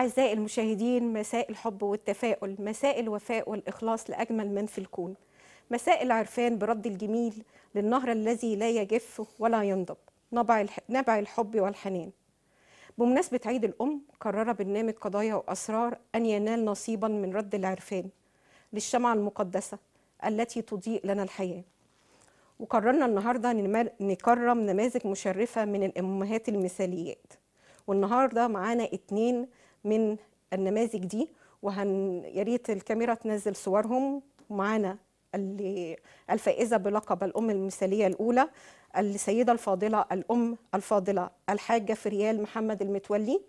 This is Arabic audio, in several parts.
أعزائي المشاهدين مساء الحب والتفاؤل مساء الوفاء والإخلاص لأجمل من في الكون مساء العرفان برد الجميل للنهر الذي لا يجف ولا ينضب نبع الحب والحنان بمناسبة عيد الأم قرر برنامج قضايا وأسرار أن ينال نصيبا من رد العرفان للشمعة المقدسة التي تضيء لنا الحياة وقررنا النهاردة نكرم نماذج مشرفة من الأمهات المثاليات والنهاردة معانا اتنين من النماذج دي وهن يا ريت الكاميرا تنزل صورهم معانا اللي الفائزه بلقب الام المثاليه الاولى السيده الفاضله الام الفاضله الحاجه فريال محمد المتولي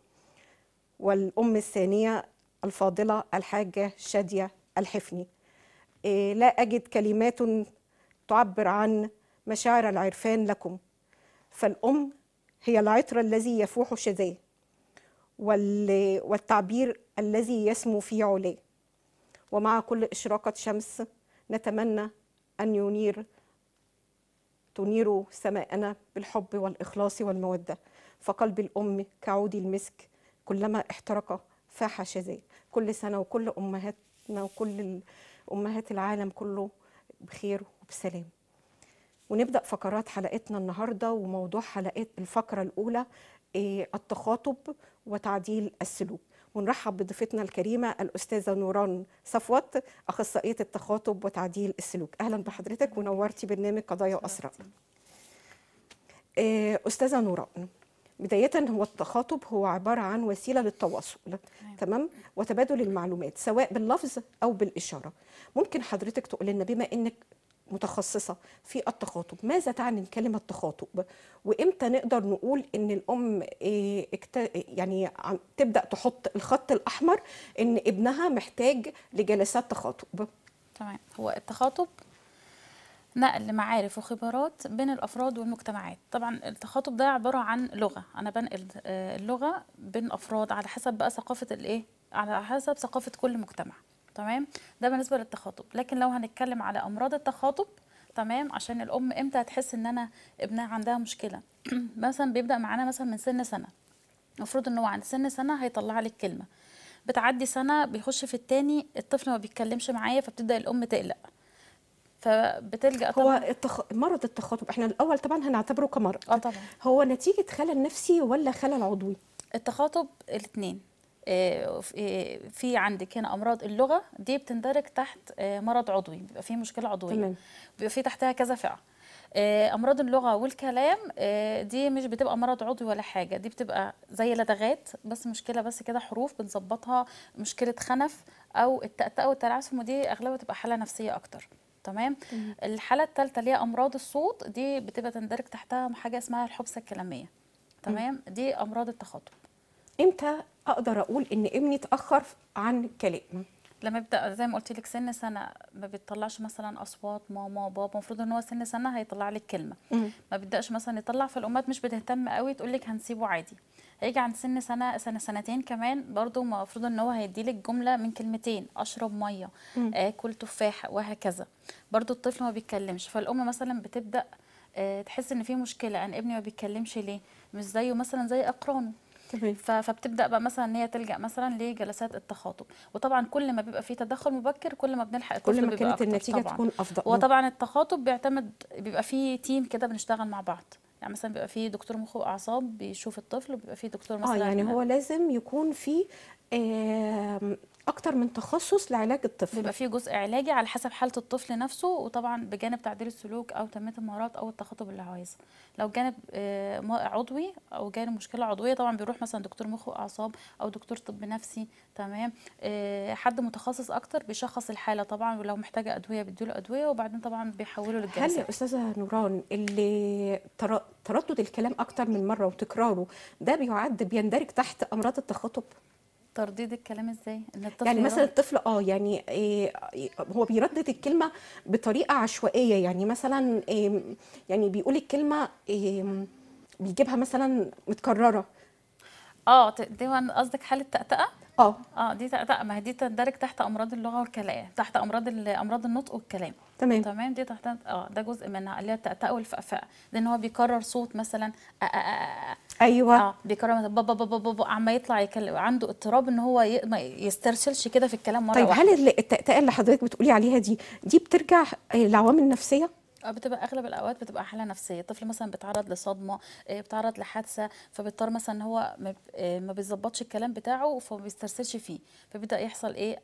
والام الثانيه الفاضله الحاجه شاديه الحفني إيه، لا اجد كلمات تعبر عن مشاعر العرفان لكم فالام هي العطر الذي يفوح شذاه والتعبير الذي يسمو في علاه ومع كل إشراقة شمس نتمنى أن ينير تنير سماءنا بالحب والإخلاص والمودة فقلب الأم كعود المسك كلما احترق فاح شذاه كل سنة وكل أمهاتنا وكل أمهات العالم كله بخير وبسلام ونبدأ فقرات حلقتنا النهاردة وموضوع حلقة الفقرة الأولى آه، التخاطب وتعديل السلوك ونرحب بضيفتنا الكريمه الاستاذه نوران صفوت اخصائيه التخاطب وتعديل السلوك اهلا بحضرتك ونورتي برنامج قضايا واسرار آه، استاذه نوران بداية هو التخاطب هو عبارة عن وسيلة للتواصل تمام وتبادل المعلومات سواء باللفظ أو بالإشارة ممكن حضرتك تقول لنا بما إنك متخصصه في التخاطب ماذا تعني كلمه تخاطب وامتى نقدر نقول ان الام إيه، يعني تبدا تحط الخط الاحمر ان ابنها محتاج لجلسات تخاطب تمام هو التخاطب نقل معارف وخبرات بين الافراد والمجتمعات طبعا التخاطب ده عباره عن لغه انا بنقل آه، اللغه بين افراد على حسب بقى ثقافه الايه على حسب ثقافه كل مجتمع تمام ده بالنسبه للتخاطب لكن لو هنتكلم على امراض التخاطب تمام عشان الام امتى هتحس ان انا ابنها عندها مشكله مثلا بيبدا معانا مثلا من سن سنه المفروض ان هو عند سن سنه هيطلع لك كلمه بتعدي سنه بيخش في الثاني الطفل ما بيتكلمش معايا فبتبدا الام تقلق فبتلجا هو طبعا التخ... مرض التخاطب احنا الاول طبعا هنعتبره كمرض اه طبعا هو نتيجه خلل نفسي ولا خلل عضوي التخاطب الاثنين آه، في عندك هنا امراض اللغه دي بتندرج تحت آه، مرض عضوي بيبقى فيه مشكله عضويه تمام. بيبقى فيه تحتها كذا فئه آه، امراض اللغه والكلام دي مش بتبقى مرض عضوي ولا حاجه دي بتبقى زي لدغات بس مشكله بس كده حروف بنظبطها مشكله خنف او التأتأة والتلعثم ودي اغلبها تبقى حاله نفسيه اكتر تمام الحاله الثالثه اللي هي امراض الصوت دي بتبقى تندرج تحتها حاجه اسمها الحبسه الكلاميه تمام دي امراض التخاطب امتى اقدر اقول ان ابني اتاخر عن كلامه لما يبدا زي ما قلت لك سن سنه ما بيطلعش مثلا اصوات ماما بابا المفروض ان هو سن سنه هيطلع لك كلمه ما بيبداش مثلا يطلع فالامهات مش بتهتم قوي تقول لك هنسيبه عادي هيجي عند سن سنه سنه سنتين كمان برضو المفروض ان هو هيدي لك جمله من كلمتين اشرب ميه مم. اكل تفاحه وهكذا برضو الطفل ما بيتكلمش فالام مثلا بتبدا آه، تحس ان في مشكله انا ابني ما بيتكلمش ليه مش زيه مثلا زي اقرانه تمام فبتبدا بقى مثلا ان هي تلجا مثلا لجلسات التخاطب وطبعا كل ما بيبقى في تدخل مبكر كل ما بنلحق كل ما كانت النتيجه طبعاً. تكون افضل وطبعا التخاطب بيعتمد بيبقى في تيم كده بنشتغل مع بعض يعني مثلا بيبقى في دكتور مخ واعصاب بيشوف الطفل وبيبقى في دكتور آه، مثلا اه يعني هو لازم يكون في اكتر من تخصص لعلاج الطفل بيبقى في جزء علاجي على حسب حاله الطفل نفسه وطبعا بجانب تعديل السلوك او تنميه المهارات او التخاطب اللي عايزه لو جانب آه، عضوي او جانب مشكله عضويه طبعا بيروح مثلا دكتور مخ واعصاب او دكتور طب نفسي تمام آه، حد متخصص اكتر بيشخص الحاله طبعا ولو محتاجه ادويه بيديله ادويه وبعدين طبعا بيحوله للجلسه هل يا استاذه نوران اللي تردد الكلام اكتر من مره وتكراره ده بيعد بيندرج تحت امراض التخاطب ترديد الكلام ازاي ان الطفل يعني مثلا الطفل اه يعني إيه هو بيردد الكلمه بطريقه عشوائيه يعني مثلا إيه يعني بيقول الكلمه إيه بيجيبها مثلا متكرره اه دي قصدك حاله تأتأة اه اه دي لا ما دي تندرج تحت امراض اللغه والكلام تحت امراض امراض النطق والكلام تمام تمام دي تحت اه ده جزء منها اللي هي التأتأة والفأفأة لان هو بيكرر صوت مثلا آآ ايوه اه بيكرر مثلا بابا بابا بابا عم يطلع يكلم عنده اضطراب ان هو ي... ما يسترسلش كده في الكلام مره طيب واحده طيب هل التأتأة اللي حضرتك بتقولي عليها دي دي بترجع العوامل النفسيه؟ آه، بتبقى اغلب الاوقات بتبقى حاله نفسيه الطفل مثلا بيتعرض لصدمه آه، بيتعرض لحادثه فبيضطر مثلا ان هو آه، ما بيظبطش الكلام بتاعه فما بيسترسلش فيه فبيبدا يحصل ايه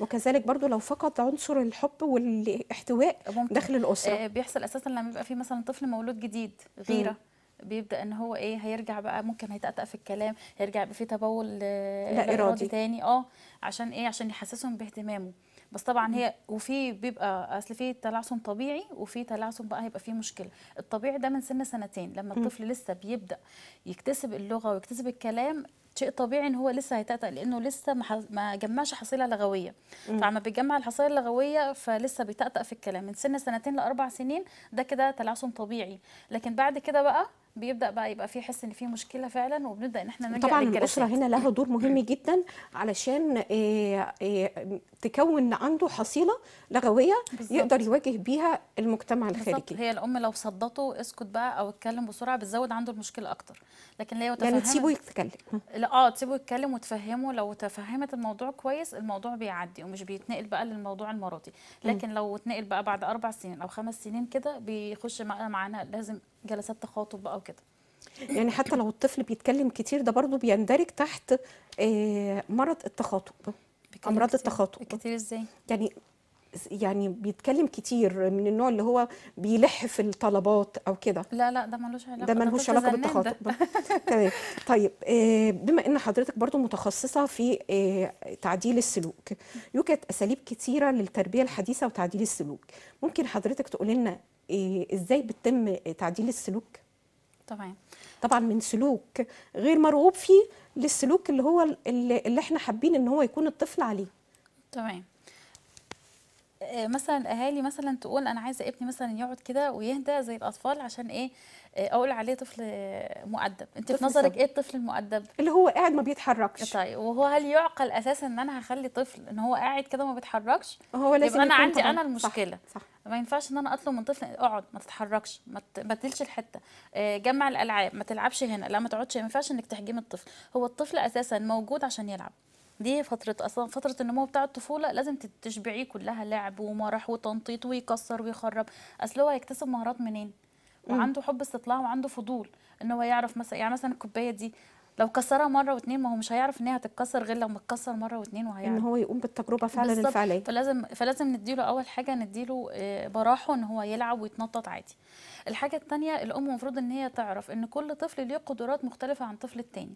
وكذلك برضو لو فقد عنصر الحب والاحتواء ممكن. داخل الاسره بيحصل اساسا لما بيبقى في مثلا طفل مولود جديد غيره م. بيبدا ان هو ايه هيرجع بقى ممكن هيتأتأ في الكلام هيرجع يبقى في تبول لا ارادي تاني اه عشان ايه عشان يحسسهم باهتمامه بس طبعا هي وفي بيبقى اصل في تلعثم طبيعي وفي تلعثم بقى هيبقى فيه مشكله الطبيعي ده من سن سنتين لما الطفل لسه بيبدا يكتسب اللغه ويكتسب الكلام شيء طبيعي ان هو لسه هيتأتأ لانه لسه ما جمعش حصيله لغويه فعما بيجمع الحصيله اللغويه فلسه بيتأتأ في الكلام من سن سنتين لاربع سنين ده كده تلعثم طبيعي لكن بعد كده بقى بيبدا بقى يبقى في حس ان في مشكله فعلا وبنبدا ان احنا نلجا طبعا الاسره هنا لها دور مهم جدا علشان آه، آه، تكون عنده حصيله لغويه بالزبط. يقدر يواجه بيها المجتمع الخارجي هي الام لو صدته اسكت بقى او اتكلم بسرعه بتزود عنده المشكله اكتر لكن لو تفهمت يعني تسيبه يتكلم لا اه تسيبه يتكلم وتفهمه لو تفهمت الموضوع كويس الموضوع بيعدي ومش بيتنقل بقى للموضوع المرضي لكن م. لو اتنقل بقى بعد اربع سنين او خمس سنين كده بيخش معانا لازم جلسات تخاطب بقى وكده يعني حتى لو الطفل بيتكلم كتير ده برضه بيندرج تحت آه، مرض التخاطب امراض التخاطب كتير ازاي يعني يعني بيتكلم كتير من النوع اللي هو بيلح في الطلبات او كده لا لا ده ملوش علاقه ده ملوش علاقه بالتخاطب تمام طيب آه، بما ان حضرتك برضو متخصصه في آه، تعديل السلوك يوجد اساليب كتيره للتربيه الحديثه وتعديل السلوك ممكن حضرتك تقول لنا آه، ازاي بتتم تعديل السلوك طبعا طبعا من سلوك غير مرغوب فيه للسلوك اللي هو اللي احنا حابين ان هو يكون الطفل عليه تمام آه، مثلا الاهالي مثلا تقول انا عايزه ابني مثلا يقعد كده ويهدى زي الاطفال عشان ايه آه، اقول عليه طفل آه، مؤدب انت في نظرك ايه الطفل المؤدب اللي هو قاعد ما بيتحركش طيب وهو هل يعقل اساسا ان انا هخلي طفل ان هو قاعد كده ما بيتحركش هو لازم يبقى انا عندي طبعاً. انا المشكله صح. صح. ما ينفعش ان انا اطلب من طفل اقعد ما تتحركش ما تبدلش الحته جمع الالعاب ما تلعبش هنا لا ما تقعدش ما ينفعش انك تحجمي الطفل هو الطفل اساسا موجود عشان يلعب دي فتره اصلا فتره النمو بتاع الطفوله لازم تشبعيه كلها لعب ومرح وتنطيط ويكسر ويخرب اصل هو هيكتسب مهارات منين وعنده حب استطلاع وعنده فضول ان هو يعرف مثلا يعني مثلا الكوبايه دي لو كسرها مره واتنين ما هو مش هيعرف ان هي هتتكسر غير لما متكسر مره واتنين وهيعرف ان هو يقوم بالتجربه فعلا الفعليه فلازم فلازم نديله اول حاجه نديله آه، براحه ان هو يلعب ويتنطط عادي الحاجه الثانيه الام المفروض ان هي تعرف ان كل طفل ليه قدرات مختلفه عن الطفل الثاني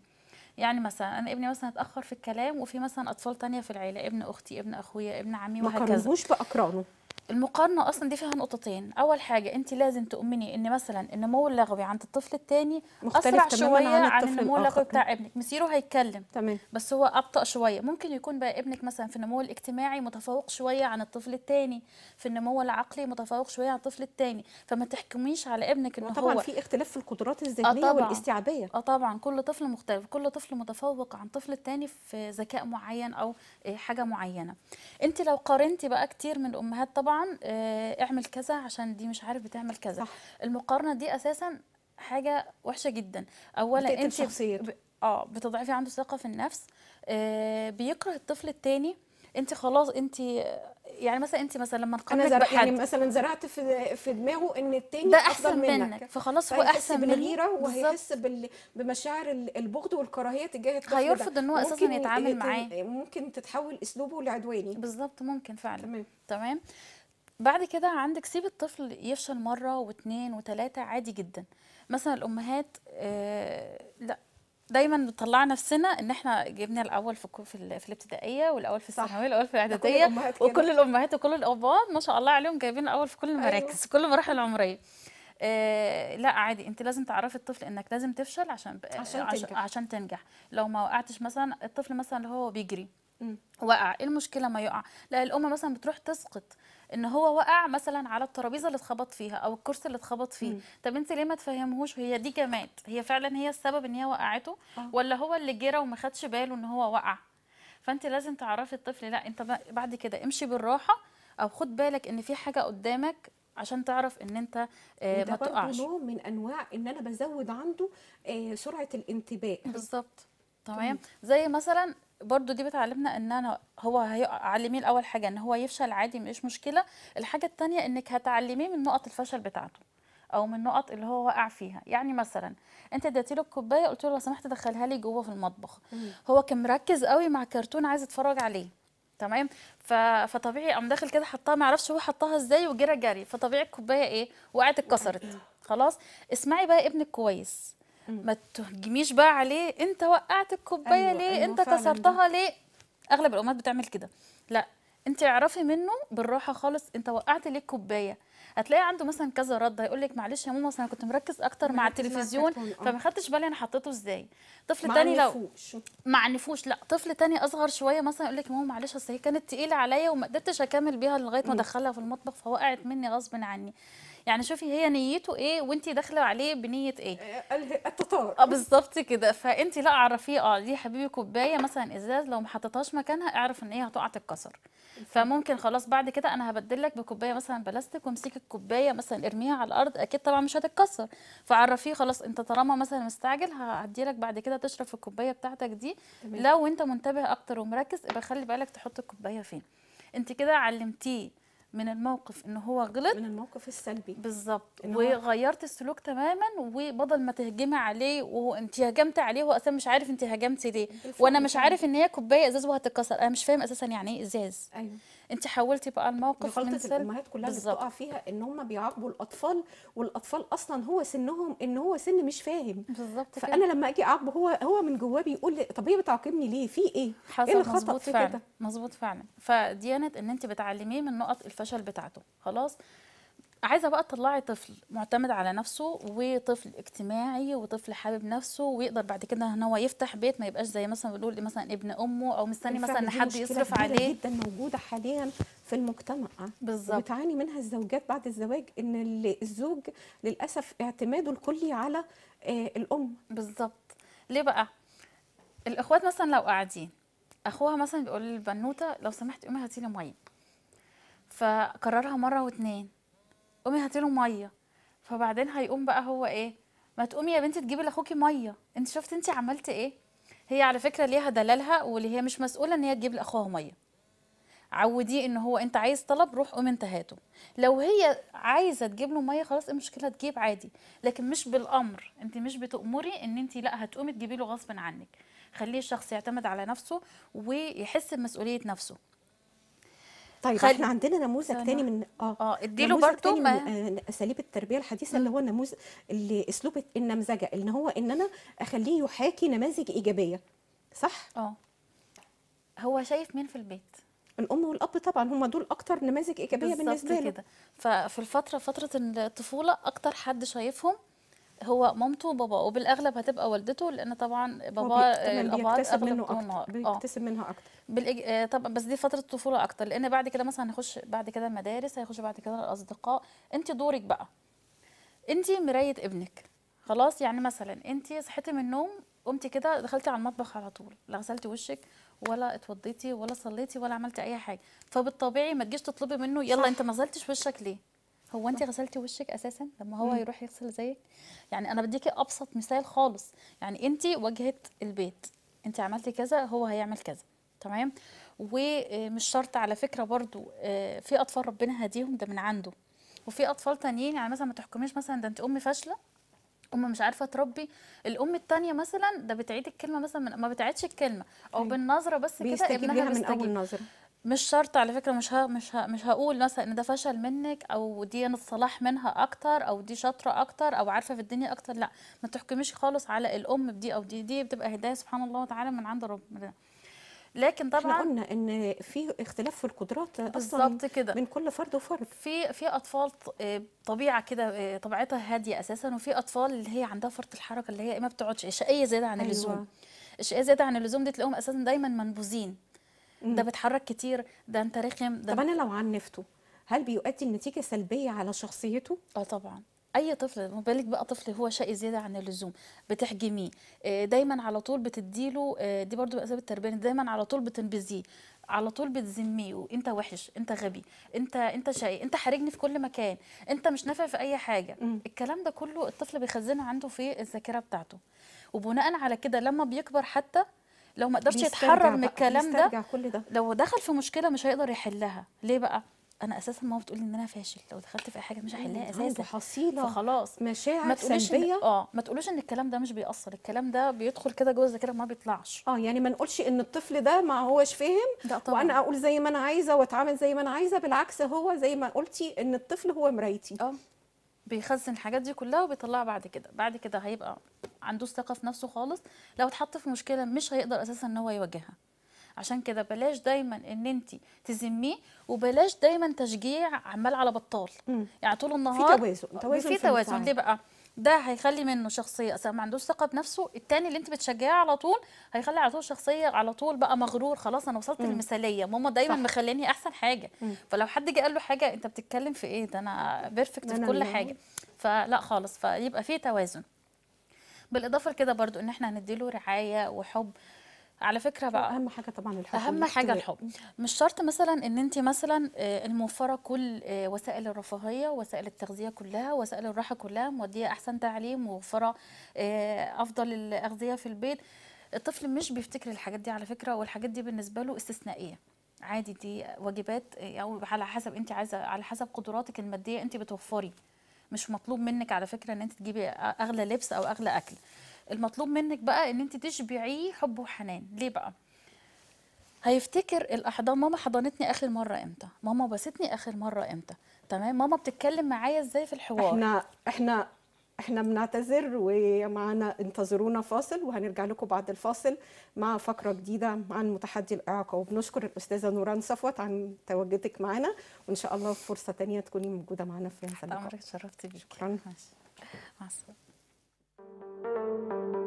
يعني مثلا انا ابني مثلا اتاخر في الكلام وفي مثلا اطفال تانية في العيله ابن اختي ابن اخويا ابن عمي وهكذا ما قارنهوش باقرانه المقارنة أصلا دي فيها نقطتين، أول حاجة أنت لازم تؤمني إن مثلا النمو اللغوي عند الطفل الثاني أسرع شوية عن, عن النمو اللغوي بتاع ابنك، مسيره هيتكلم تمام بس هو أبطأ شوية، ممكن يكون بقى ابنك مثلا في النمو الاجتماعي متفوق شوية عن الطفل الثاني، في النمو العقلي متفوق شوية عن الطفل الثاني، فما تحكميش على ابنك إن هو طبعا في اختلاف في القدرات آه الذهنية أطبعا. والاستيعابية أه طبعا كل طفل مختلف، كل طفل متفوق عن طفل الثاني في ذكاء معين أو حاجة معينة. أنت لو قارنتي بقى كتير من الأمهات طبعا طبعا آه، اعمل كذا عشان دي مش عارف بتعمل كذا صح. المقارنه دي اساسا حاجه وحشه جدا اولا انت ب... اه بتضعفي عنده ثقه في النفس آه بيكره الطفل التاني انت خلاص انت يعني مثلا انت مثلا لما نقارنك زرع بحد يعني مثلا زرعت في في دماغه ان التاني ده احسن منك, منك فخلاص هو احسن الغيره وهيحس بمشاعر البغض والكراهيه تجاه الطفل هيرفض ان هو اساسا يتعامل معاه ممكن تتحول اسلوبه لعدواني بالظبط ممكن فعلا تمام تمام بعد كده عندك سيب الطفل يفشل مرة واثنين وتلاتة عادي جدا مثلا الأمهات آه، لا دايما بنطلع نفسنا ان احنا جبنا الاول في في, في الابتدائيه والاول في الثانويه والاول في الاعداديه وكل الامهات وكل الاباء ما شاء الله عليهم جايبين الاول في كل أيوه. المراكز أيوه. كل المراحل العمريه آه لا عادي انت لازم تعرفي الطفل انك لازم تفشل عشان عشان, عشان تنجح. عشان تنجح لو ما وقعتش مثلا الطفل مثلا اللي هو بيجري وقع ايه المشكله ما يقع لا الام مثلا بتروح تسقط ان هو وقع مثلا على الترابيزه اللي اتخبط فيها او الكرسي اللي اتخبط فيه طب انت ليه ما تفهمهوش هي دي جامات هي فعلا هي السبب ان هي وقعته أوه. ولا هو اللي جرى وما خدش باله ان هو وقع فانت لازم تعرفي الطفل لا انت بعد كده امشي بالراحه او خد بالك ان في حاجه قدامك عشان تعرف ان انت آه، ما تقعش نوع من انواع ان انا بزود عنده آه، سرعه الانتباه بالظبط تمام طيب. زي مثلا برضو دي بتعلمنا ان انا هو هيعلميه الاول حاجه ان هو يفشل عادي مش مشكله الحاجه الثانيه انك هتعلميه من نقط الفشل بتاعته او من النقط اللي هو وقع فيها يعني مثلا انت اديتي له الكوبايه قلت له لو سمحت دخلها لي جوه في المطبخ هو كان مركز قوي مع كرتون عايز يتفرج عليه تمام فطبيعي قام داخل كده حطها ما اعرفش هو حطها ازاي وجرى جري فطبيعي الكوبايه ايه وقعت اتكسرت خلاص اسمعي بقى ابنك كويس ما تهجميش بقى عليه انت وقعت الكوبايه أيوة ليه أيوة انت كسرتها ليه اغلب الامهات بتعمل كده لا انت اعرفي منه بالراحه خالص انت وقعت ليه الكوبايه هتلاقي عنده مثلا كذا رد هيقول لك معلش يا ماما انا كنت مركز اكتر مع التلفزيون آه. فما خدتش بالي انا حطيته ازاي طفل تاني لو مع عنفوش لا طفل تاني اصغر شويه مثلا يقول لك ماما معلش اصل هي كانت تقيله عليا وما قدرتش اكمل بيها لغايه ما ادخلها في المطبخ فوقعت مني غصب عني يعني شوفي هي نيته ايه وانت داخله عليه بنيه ايه آه، التطور اه بالظبط كده فانت لا اعرفيه اه دي حبيبي كوبايه مثلا ازاز لو ما حطيتهاش مكانها اعرف ان هي هتقع تتكسر فممكن خلاص بعد كده انا هبدل لك بكوبايه مثلا بلاستيك وامسكي الكوبايه مثلا ارميها على الارض اكيد طبعا مش هتتكسر فعرفيه خلاص انت طالما مثلا مستعجل هعدي لك بعد كده تشرب في الكوبايه بتاعتك دي تمام. لو انت منتبه اكتر ومركز يبقى خلي بالك تحط الكوبايه فين انت كده علمتيه من الموقف ان هو غلط من الموقف السلبي بالظبط وغيرت السلوك تماما وبدل ما تهجمي عليه وهو انت هجمت عليه هو اصلا مش عارف انت هجمتي ليه وانا مش عارف ان هي كوبايه ازاز وهتتكسر انا مش فاهم اساسا يعني ايه ازاز ايوه انت حولتي بقى الموقف من غلطه الامهات كلها اللي بتقع فيها ان هم بيعاقبوا الاطفال والاطفال اصلا هو سنهم ان هو سن مش فاهم بالظبط فانا لما اجي اعاقبه هو هو من جواه بيقول لي طب هي بتعاقبني ليه في ايه ايه الخطا في كده مظبوط فعلا فديانه ان انت بتعلميه من نقط الفشل بتاعته خلاص عايزه بقى تطلعي طفل معتمد على نفسه وطفل اجتماعي وطفل حابب نفسه ويقدر بعد كده ان هو يفتح بيت ما يبقاش زي مثلا بنقول إيه مثلا ابن امه او مستني مثلا حد يصرف عليه جدا موجوده حاليا في المجتمع بالظبط بتعاني منها الزوجات بعد الزواج ان الزوج للاسف اعتماده الكلي على آه، الام بالظبط ليه بقى الاخوات مثلا لو قاعدين اخوها مثلا بيقول للبنوته لو سمحتي قومي هاتي لي ميه فكررها مره واثنين قومي هاتي له ميه فبعدين هيقوم بقى هو ايه ما تقومي يا بنتي تجيبي لاخوكي ميه انت شفت انت عملت ايه هي على فكره ليها دلالها واللي هي مش مسؤوله ان هي تجيب لاخوها ميه عوديه ان هو انت عايز طلب روح قوم انت هاته لو هي عايزه تجيب له ميه خلاص ايه المشكله تجيب عادي لكن مش بالامر انت مش بتامري ان انت لا هتقومي تجيبي له غصب عنك خليه الشخص يعتمد على نفسه ويحس بمسؤوليه نفسه طيب خل... احنا عندنا نموذج سنة. تاني من اه اه اديله برضه من اساليب آه، التربيه الحديثه م. اللي هو النموذج اللي اسلوب النمذجه ان هو ان انا اخليه يحاكي نماذج ايجابيه صح؟ اه هو شايف مين في البيت؟ الام والاب طبعا هم دول اكتر نماذج ايجابيه بالنسبه له كده ففي الفتره فتره الطفوله اكتر حد شايفهم هو مامته وباباه وبالاغلب هتبقى والدته لان طبعا بابا آه، بيكتسب منه اكتر آه. بيكتسب منها اكتر بالإج... آه، طب بس دي فتره طفوله اكتر لان بعد كده مثلا هيخش بعد كده المدارس هيخش بعد كده الاصدقاء انت دورك بقى انت مرايه ابنك خلاص يعني مثلا انت صحيتي من النوم قمتي كده دخلتي على المطبخ على طول لا غسلتي وشك ولا اتوضيتي ولا صليتي ولا عملتي اي حاجه فبالطبيعي ما تجيش تطلبي منه يلا صح. انت ما غسلتش وشك ليه هو انت غسلتي وشك اساسا لما هو يروح يغسل زيك يعني انا بديكي ابسط مثال خالص يعني انت واجهه البيت انت عملتي كذا هو هيعمل كذا تمام ومش آه، شرط على فكره برضو آه، في اطفال ربنا هديهم ده من عنده وفي اطفال تانيين يعني مثلا ما تحكميش مثلا ده انت ام فاشله ام مش عارفه تربي الام التانية مثلا ده بتعيد الكلمه مثلا من ما بتعيدش الكلمه او أيوة. بالنظره بس كده ابنها بيستجيب من اول نظره مش شرط على فكره مش ها مش ها مش هقول مثلا ان ده فشل منك او دي انا الصلاح منها اكتر او دي شاطره اكتر او عارفه في الدنيا اكتر لا ما تحكميش خالص على الام بدي او دي دي بتبقى هدايه سبحان الله وتعالى من عند ربنا لكن طبعا احنا قلنا ان في اختلاف في القدرات بالظبط كده من كل فرد وفرد في في اطفال آه، طبيعه كده آه، طبيعتها هاديه اساسا وفي اطفال اللي هي عندها فرط الحركه اللي هي ما بتقعدش شقيه زياده عن اللزوم أيوة. الشقيه زياده عن اللزوم دي تلاقيهم اساسا دايما منبوذين ده بتحرك كتير ده انت رخم ده طب انا لو عنفته هل بيؤدي لنتيجه سلبيه على شخصيته اه طبعا اي طفل ما بالك بقى طفل هو شقي زياده عن اللزوم بتحجميه آه، دايما على طول بتديله آه، دي برضو اسباب التربيه دايما على طول بتنبذيه على طول بتذميه انت وحش انت غبي انت انت شقي انت حرجني في كل مكان انت مش نافع في اي حاجه م. الكلام ده كله الطفل بيخزنه عنده في الذاكره بتاعته وبناء على كده لما بيكبر حتى لو ما قدرش يتحرر من الكلام ده, كل ده لو دخل في مشكله مش هيقدر يحلها ليه بقى انا اساسا ماما بتقول ان انا فاشل لو دخلت في اي حاجه مش هحلها أيوة، اساسا حصيله فخلاص مشاعر ما تقولوش سلبيه إن... اه ما تقولوش ان الكلام ده مش بيأثر الكلام ده بيدخل كده جوه الذاكره ما بيطلعش اه يعني ما نقولش ان الطفل ده ما هوش فاهم وانا اقول زي ما انا عايزه واتعامل زي ما انا عايزه بالعكس هو زي ما قلتي ان الطفل هو مرايتي اه بيخزن الحاجات دي كلها وبيطلعها بعد كده بعد كده هيبقى عندوش ثقه في نفسه خالص لو اتحط في مشكله مش هيقدر اساسا ان هو يواجهها عشان كده بلاش دايما ان انت تذميه وبلاش دايما تشجيع عمال على بطال مم. يعني طول النهار في توازن توازن في توازن ليه بقى ده هيخلي منه شخصيه اصلا ما عندوش ثقه بنفسه التاني اللي انت بتشجعيه على طول هيخلي على طول شخصيه على طول بقى مغرور خلاص انا وصلت للمثاليه ماما دايما مخليني احسن حاجه مم. فلو حد جه قال له حاجه انت بتتكلم في ايه ده انا بيرفكت في كل حاجه فلا خالص فيبقى في توازن بالاضافه لكده برضو ان احنا هنديله رعايه وحب على فكره بقى اهم حاجه طبعا الحب اهم حاجه الحب مش شرط مثلا ان انت مثلا آه، الموفره كل آه، وسائل الرفاهيه وسائل التغذيه كلها وسائل الراحه كلها موديه احسن تعليم موفره آه، افضل الاغذيه في البيت الطفل مش بيفتكر الحاجات دي على فكره والحاجات دي بالنسبه له استثنائيه عادي دي واجبات او على حسب انت عايزه على حسب قدراتك الماديه انت بتوفري مش مطلوب منك على فكره ان انت تجيبي اغلى لبس او اغلى اكل المطلوب منك بقى ان انت تشبعيه حب وحنان ليه بقى هيفتكر الاحضان ماما حضنتني اخر مره امتى ماما بستني اخر مره امتى تمام ماما بتتكلم معايا ازاي في الحوار احنا احنا احنا بنعتذر ومعنا انتظرونا فاصل وهنرجع لكم بعد الفاصل مع فقره جديده عن متحدي الاعاقه وبنشكر الاستاذه نوران صفوت عن تواجدك معنا وان شاء الله فرصه ثانيه تكوني موجوده معنا في هذا اللقاء. بيك. شكرا. مع السلامه.